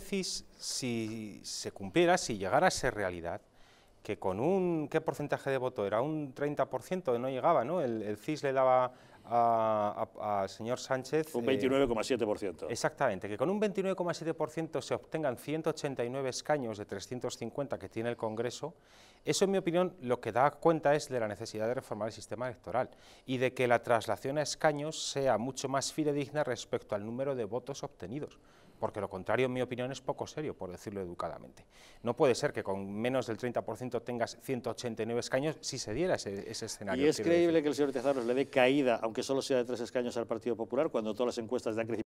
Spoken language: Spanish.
CIS, si se cumpliera, si llegara a ser realidad, que con un, ¿qué porcentaje de voto? Era un 30%, no llegaba, ¿no? El, el CIS le daba al señor Sánchez. Un 29,7%. Eh, exactamente, que con un 29,7% se obtengan 189 escaños de 350 que tiene el Congreso, eso en mi opinión lo que da cuenta es de la necesidad de reformar el sistema electoral y de que la traslación a escaños sea mucho más fidedigna respecto al número de votos obtenidos porque lo contrario, en mi opinión, es poco serio, por decirlo educadamente. No puede ser que con menos del 30% tengas 189 escaños si se diera ese, escenario. Y es creíble que el señor Tezanos le dé caída, a aunque solo sea de tres escaños al Partido Popular, cuando todas las encuestas de crecimiento.